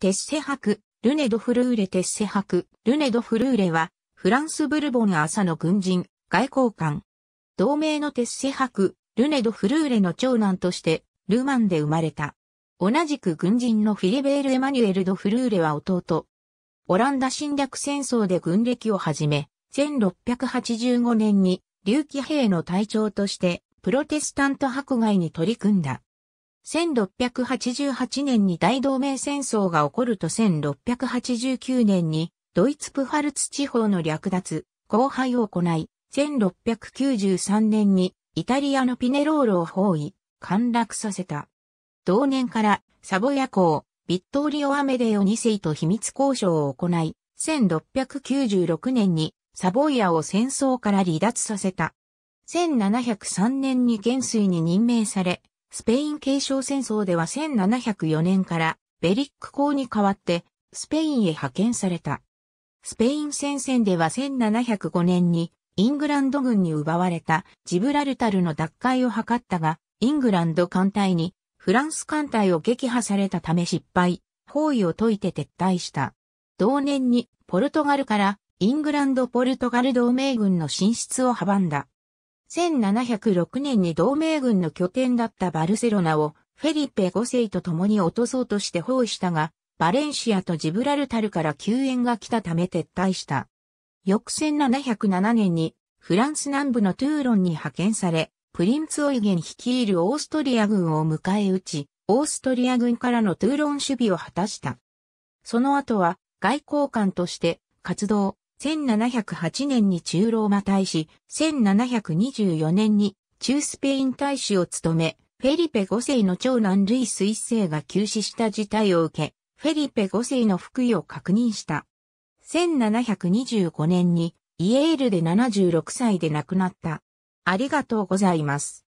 テッセ博、ルネド・フルーレ・テッセ博、ルネド・フルーレは、フランス・ブルボン朝の軍人、外交官。同盟のテッセ博、ルネド・フルーレの長男として、ルーマンで生まれた。同じく軍人のフィリベール・エマニュエル・ド・フルーレは弟。オランダ侵略戦争で軍歴を始め、1685年に、竜騎兵の隊長として、プロテスタント迫害に取り組んだ。1688年に大同盟戦争が起こると1689年にドイツプファルツ地方の略奪、荒廃を行い、1693年にイタリアのピネロールを包囲、陥落させた。同年からサボヤ公、ビットーリオ・アメデオ2世と秘密交渉を行い、1696年にサボイアを戦争から離脱させた。1703年に元帥に任命され、スペイン継承戦争では1704年からベリック公に代わってスペインへ派遣された。スペイン戦線では1705年にイングランド軍に奪われたジブラルタルの奪回を図ったが、イングランド艦隊にフランス艦隊を撃破されたため失敗、包囲を解いて撤退した。同年にポルトガルからイングランド・ポルトガル同盟軍の進出を阻んだ。1706年に同盟軍の拠点だったバルセロナをフェリペ5世と共に落とそうとして包囲したが、バレンシアとジブラルタルから救援が来たため撤退した。翌1707年にフランス南部のトゥーロンに派遣され、プリンツ・オイゲン率いるオーストリア軍を迎え撃ち、オーストリア軍からのトゥーロン守備を果たした。その後は外交官として活動、1708年に中ローマ大使、1724年に中スペイン大使を務め、フェリペ5世の長男ルイス1世が急死した事態を受け、フェリペ5世の復位を確認した。1725年にイエールで76歳で亡くなった。ありがとうございます。